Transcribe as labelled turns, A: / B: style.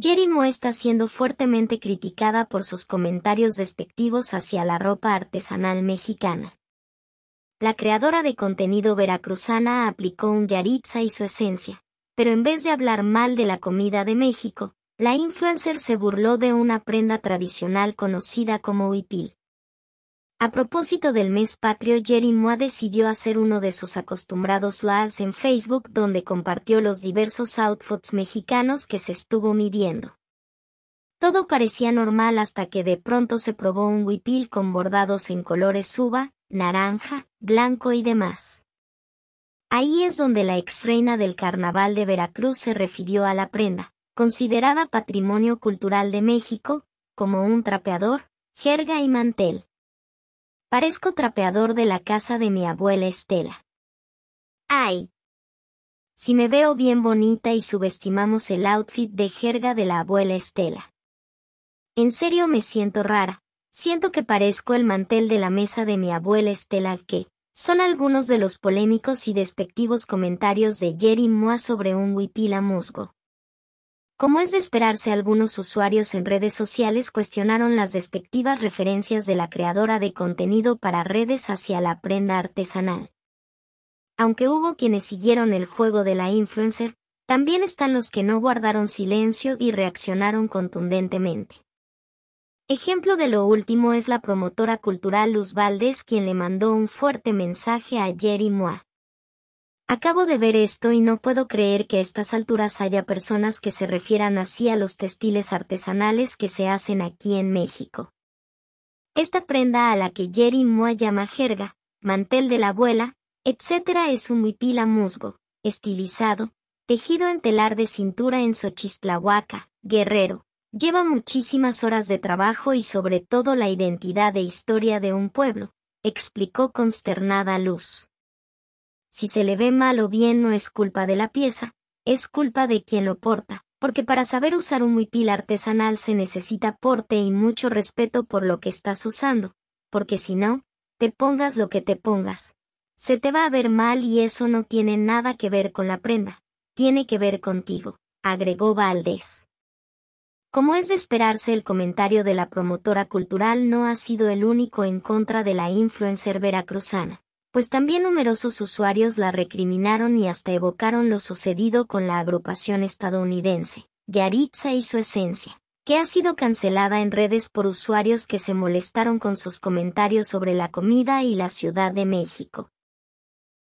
A: Jerimo está siendo fuertemente criticada por sus comentarios despectivos hacia la ropa artesanal mexicana. La creadora de contenido veracruzana aplicó un yaritza y su esencia, pero en vez de hablar mal de la comida de México, la influencer se burló de una prenda tradicional conocida como huipil. A propósito del mes patrio, Jerry Moa decidió hacer uno de sus acostumbrados lives en Facebook donde compartió los diversos outfits mexicanos que se estuvo midiendo. Todo parecía normal hasta que de pronto se probó un huipil con bordados en colores uva, naranja, blanco y demás. Ahí es donde la ex reina del carnaval de Veracruz se refirió a la prenda, considerada patrimonio cultural de México, como un trapeador, jerga y mantel. Parezco trapeador de la casa de mi abuela Estela. ¡Ay! Si me veo bien bonita y subestimamos el outfit de jerga de la abuela Estela. En serio me siento rara, siento que parezco el mantel de la mesa de mi abuela Estela que, son algunos de los polémicos y despectivos comentarios de Jerry Moa sobre un huipila musgo. Como es de esperarse, algunos usuarios en redes sociales cuestionaron las despectivas referencias de la creadora de contenido para redes hacia la prenda artesanal. Aunque hubo quienes siguieron el juego de la influencer, también están los que no guardaron silencio y reaccionaron contundentemente. Ejemplo de lo último es la promotora cultural Luz Valdés quien le mandó un fuerte mensaje a Jerry Moa. Acabo de ver esto y no puedo creer que a estas alturas haya personas que se refieran así a los textiles artesanales que se hacen aquí en México. Esta prenda a la que Jerry Moa llama jerga, mantel de la abuela, etc. es un huipila musgo, estilizado, tejido en telar de cintura en Xochistlahuaca, Guerrero. Lleva muchísimas horas de trabajo y sobre todo la identidad e historia de un pueblo, explicó consternada Luz. Si se le ve mal o bien no es culpa de la pieza, es culpa de quien lo porta, porque para saber usar un huipil artesanal se necesita porte y mucho respeto por lo que estás usando, porque si no, te pongas lo que te pongas. Se te va a ver mal y eso no tiene nada que ver con la prenda, tiene que ver contigo, agregó Valdés. Como es de esperarse, el comentario de la promotora cultural no ha sido el único en contra de la influencer veracruzana pues también numerosos usuarios la recriminaron y hasta evocaron lo sucedido con la agrupación estadounidense, Yaritza y su esencia, que ha sido cancelada en redes por usuarios que se molestaron con sus comentarios sobre la comida y la Ciudad de México.